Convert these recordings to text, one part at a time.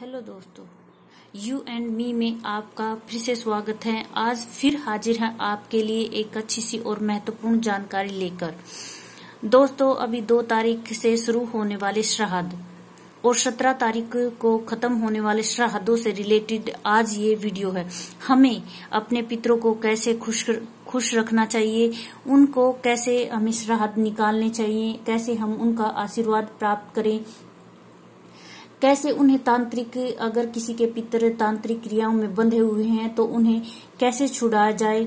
hello दोस्तों you and me में आपका फिर से स्वागत है आज फिर हाजिर है आपके लिए एक अच्छी सी और महत्वपूर्ण जानकारी लेकर दोस्तों अभी दो तारीख से शुरू होने वाले श्राद्ध और सत्रह तारीख को खत्म होने वाले श्राद्धों से रिलेटेड आज ये वीडियो है हमें अपने पितरों को कैसे खुश खुश रखना चाहिए उनको कैसे हमें श्राद्ध निकालने चाहिए कैसे हम उनका आशीर्वाद प्राप्त करें कैसे उन्हें तांत्रिक अगर किसी के पितर तांत्रिक क्रियाओं में बंधे हुए हैं तो उन्हें कैसे छुड़ाया जाए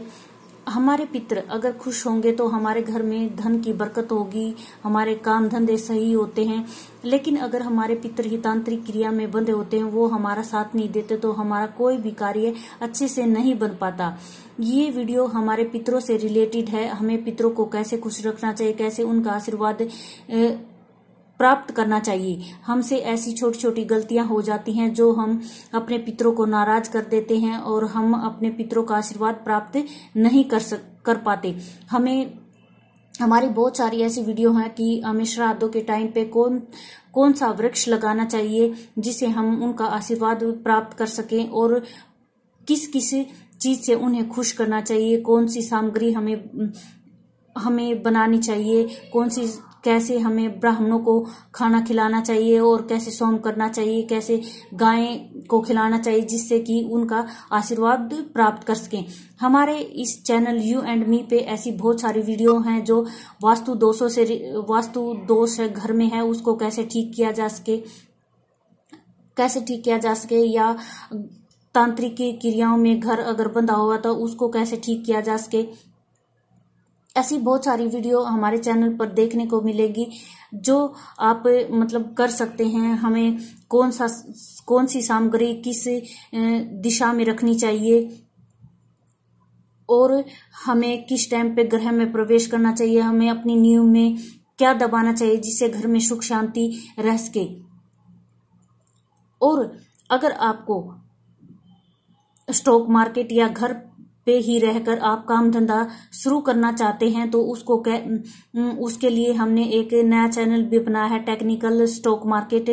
हमारे पितर अगर खुश होंगे तो हमारे घर में धन की बरकत होगी हमारे काम धंधे सही होते हैं लेकिन अगर हमारे पितर ही तांत्रिक क्रिया में बंधे होते हैं वो हमारा साथ नहीं देते तो हमारा कोई भी कार्य अच्छे से नहीं बन पाता ये वीडियो हमारे पितरों से रिलेटेड है हमें पितरों को कैसे खुश रखना चाहिए कैसे उनका आशीर्वाद प्राप्त करना चाहिए हमसे ऐसी छोटी छोटी गलतियां हो जाती हैं जो हम अपने पितरों को नाराज कर देते हैं और हम अपने पितरों का आशीर्वाद प्राप्त नहीं कर सक कर पाते हमें हमारी बहुत सारी ऐसी वीडियो है कि हमें श्राद्धों के टाइम पे कौन कौन सा वृक्ष लगाना चाहिए जिसे हम उनका आशीर्वाद प्राप्त कर सकें और किस किस चीज से उन्हें खुश करना चाहिए कौन सी सामग्री हमें हमें बनानी चाहिए कौन सी कैसे हमें ब्राह्मणों को खाना खिलाना चाहिए और कैसे सोम करना चाहिए कैसे गाय को खिलाना चाहिए जिससे कि उनका आशीर्वाद प्राप्त कर सकें हमारे इस चैनल यू एंड मी पे ऐसी बहुत सारी वीडियो हैं जो वास्तु दोषों से वास्तु दोष है घर में है उसको कैसे ठीक किया जा सके कैसे ठीक किया जा सके या तांत्रिक क्रियाओं में घर अगर बंधा हुआ तो उसको कैसे ठीक किया जा सके ऐसी बहुत सारी वीडियो हमारे चैनल पर देखने को मिलेगी जो आप मतलब कर सकते हैं हमें कौन सा कौन सी सामग्री किस दिशा में रखनी चाहिए और हमें किस टाइम पे ग्रह में प्रवेश करना चाहिए हमें अपनी नींव में क्या दबाना चाहिए जिससे घर में सुख शांति रह सके और अगर आपको स्टॉक मार्केट या घर पे ही रहकर आप काम धंधा शुरू करना चाहते हैं तो उसको कह उसके लिए हमने एक नया चैनल भी बनाया है टेक्निकल स्टॉक मार्केट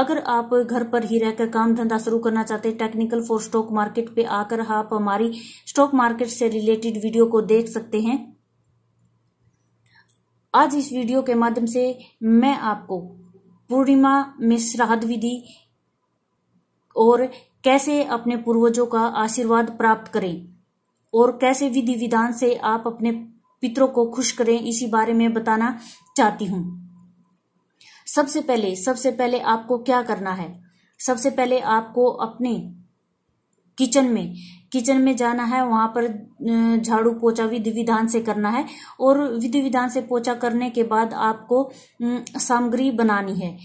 अगर आप घर पर ही रहकर काम धंधा शुरू करना चाहते हैं टेक्निकल फॉर स्टॉक मार्केट पे आकर आप हमारी स्टॉक मार्केट से रिलेटेड वीडियो को देख सकते हैं आज इस वीडियो के माध्यम से मैं आपको पूर्णिमा में श्राद्ध विधि और कैसे अपने पूर्वजों का आशीर्वाद प्राप्त करें और कैसे विधि विधान से आप अपने पितरों को खुश करें इसी बारे में बताना चाहती हूँ सबसे पहले सबसे पहले आपको क्या करना है सबसे पहले आपको अपने किचन में किचन में जाना है वहां पर झाड़ू पोछा विधि विधान से करना है और विधि विधान से पोछा करने के बाद आपको सामग्री बनानी है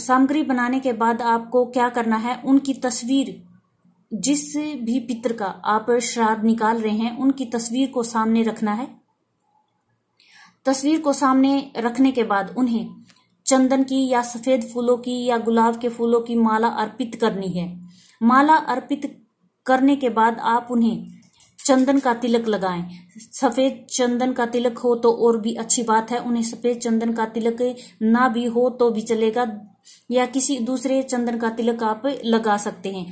सामग्री बनाने के बाद आपको क्या करना है उनकी तस्वीर जिस भी पितर का आप श्राद्ध निकाल रहे हैं उनकी तस्वीर को सामने रखना है तस्वीर को सामने रखने के बाद उन्हें चंदन की या सफेद फूलों की या गुलाब के फूलों की माला अर्पित करनी है माला अर्पित करने के बाद आप उन्हें चंदन का तिलक लगाएं सफेद चंदन का तिलक हो तो और भी अच्छी बात है उन्हें सफेद चंदन का तिलक ना भी हो तो भी चलेगा या किसी दूसरे चंदन का तिलक आप लगा सकते हैं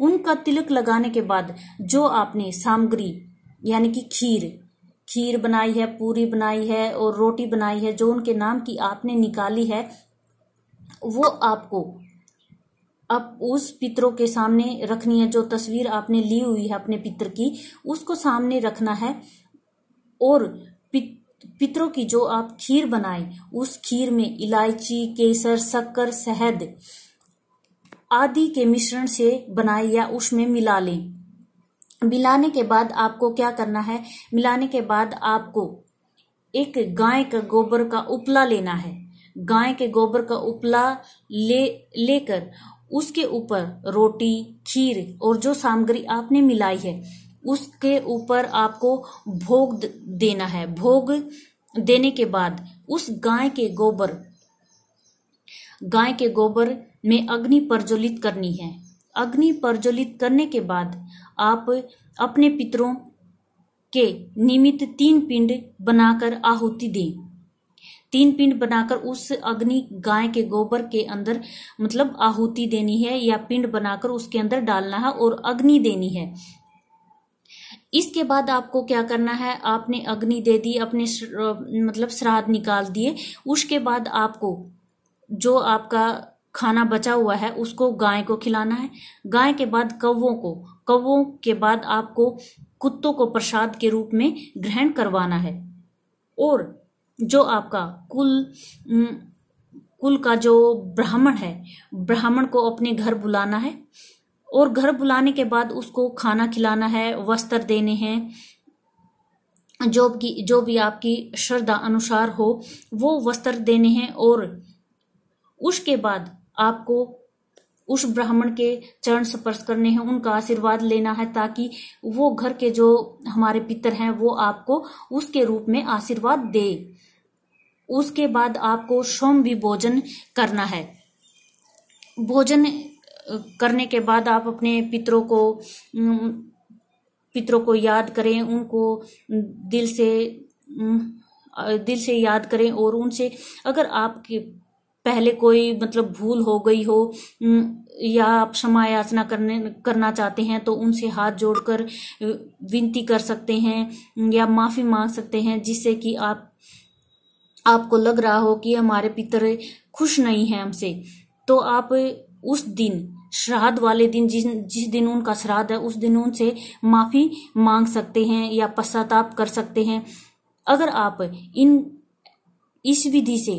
उनका तिलक लगाने के बाद जो आपने सामग्री यानी कि खीर खीर बनाई है पूरी बनाई है और रोटी बनाई है जो उनके नाम की आपने निकाली है वो आपको अब उस पितरों के सामने रखनी है जो तस्वीर आपने ली हुई है अपने पितर की उसको सामने रखना है और पितरों की जो आप खीर बनाए उस खीर में इलायची केसर शक्कर शहद आदि के मिश्रण से बनाए या उसमें मिला लें मिलाने के बाद आपको क्या करना है मिलाने के बाद आपको एक गाय का गोबर का उपला लेना है गाय के गोबर का उपला ले लेकर उसके ऊपर रोटी खीर और जो सामग्री आपने मिलाई है उसके ऊपर आपको भोग देना है भोग देने के बाद उस गाय के गोबर गाय के गोबर में अग्नि प्रज्वलित करनी है अग्नि प्रज्वलित करने के बाद आप अपने पितरों के निमित्त तीन पिंड बनाकर आहुति दें तीन पिंड बनाकर उस अग्नि गाय के गोबर के अंदर मतलब आहुति देनी है या पिंड बनाकर उसके अंदर डालना है और अग्नि देनी है इसके बाद आपको क्या करना है आपने अग्नि दे दी अपने मतलब श्राद्ध निकाल दिए उसके बाद आपको जो आपका खाना बचा हुआ है उसको गाय को खिलाना है गाय के बाद कौवों को कौवों के बाद आपको कुत्तों को प्रसाद के रूप में ग्रहण करवाना है और जो आपका कुल कुल का जो ब्राह्मण है ब्राह्मण को अपने घर बुलाना है और घर बुलाने के बाद उसको खाना खिलाना है वस्त्र देने हैं जो की जो भी आपकी श्रद्धा अनुसार हो वो वस्त्र देने हैं और उसके बाद आपको उस ब्राह्मण के चरण स्पर्श करने हैं उनका आशीर्वाद लेना है ताकि वो घर के जो हमारे पितर हैं वो आपको उसके रूप में आशीर्वाद दे उसके बाद आपको सोम भी भोजन करना है भोजन करने के बाद आप अपने पितरों को पितरों को याद करें उनको दिल से दिल से याद करें और उनसे अगर आपके पहले कोई मतलब भूल हो गई हो या आप क्षमा याचना करने करना चाहते हैं तो उनसे हाथ जोड़कर विनती कर सकते हैं या माफ़ी मांग सकते हैं जिससे कि आप आपको लग रहा हो कि हमारे पितर खुश नहीं हैं हमसे तो आप उस दिन श्राद्ध वाले दिन जिस जिस दिन उनका श्राद्ध है उस दिन उनसे माफ़ी मांग सकते हैं या पश्चाताप कर सकते हैं अगर आप इन इस विधि से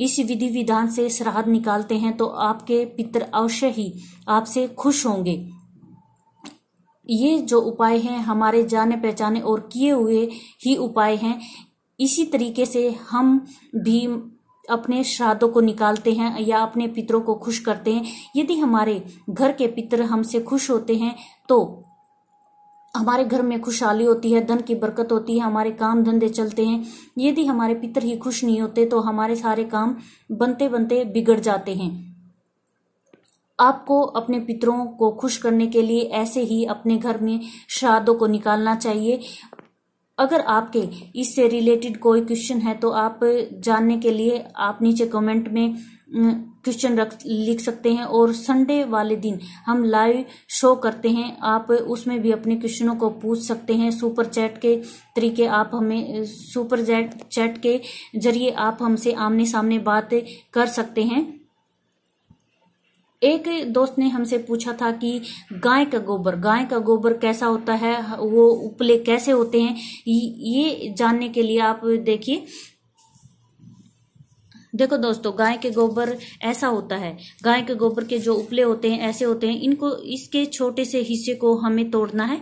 इस विधि विधान से श्राद्ध निकालते हैं तो आपके पितर अवश्य ही आपसे खुश होंगे ये जो उपाय हैं हमारे जाने पहचाने और किए हुए ही उपाय हैं इसी तरीके से हम भी अपने श्राद्धों को निकालते हैं या अपने पितरों को खुश करते हैं यदि हमारे घर के पितर हमसे खुश होते हैं तो हमारे घर में खुशहाली होती है धन की बरकत होती है हमारे काम धंधे चलते हैं यदि हमारे पितर ही खुश नहीं होते तो हमारे सारे काम बनते बनते बिगड़ जाते हैं आपको अपने पितरों को खुश करने के लिए ऐसे ही अपने घर में श्राद्धों को निकालना चाहिए अगर आपके इससे रिलेटेड कोई क्वेश्चन है तो आप जानने के लिए आप नीचे कमेंट में क्वेश्चन हम्म, रख लिख सकते हैं और संडे वाले दिन हम लाइव शो करते हैं आप उसमें भी अपने क्वेश्चनों को पूछ सकते हैं सुपर चैट के तरीके आप हमें सुपर चैट चैट के जरिए आप हमसे आमने सामने बात कर सकते हैं एक दोस्त ने हमसे पूछा था कि गाय का गोबर गाय का गोबर कैसा होता है वो उपले कैसे होते हैं ये जानने के लिए आप देखिए देखो दोस्तों गाय के गोबर ऐसा होता है गाय के गोबर के जो उपले होते हैं ऐसे होते हैं इनको इसके छोटे से हिस्से को हमें तोड़ना है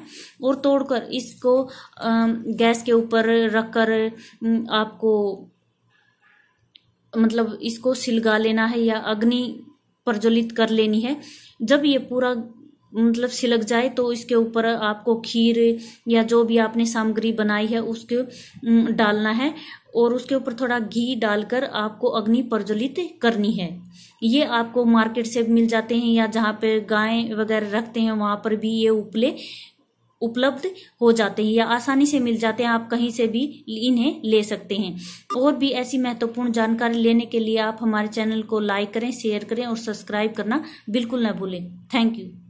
और तोड़कर इसको गैस के ऊपर रखकर आपको मतलब इसको सिलगा लेना है या अग्नि प्रज्वलित कर लेनी है जब ये पूरा मतलब छिलक जाए तो इसके ऊपर आपको खीर या जो भी आपने सामग्री बनाई है उसके डालना है और उसके ऊपर थोड़ा घी डालकर आपको अग्नि प्रज्वलित करनी है ये आपको मार्केट से मिल जाते हैं या जहाँ पे गाय वगैरह रखते हैं वहाँ पर भी ये उपले उपलब्ध हो जाते हैं या आसानी से मिल जाते हैं आप कहीं से भी इन्हें ले सकते हैं और भी ऐसी महत्वपूर्ण जानकारी लेने के लिए आप हमारे चैनल को लाइक करें शेयर करें और सब्सक्राइब करना बिल्कुल ना भूलें थैंक यू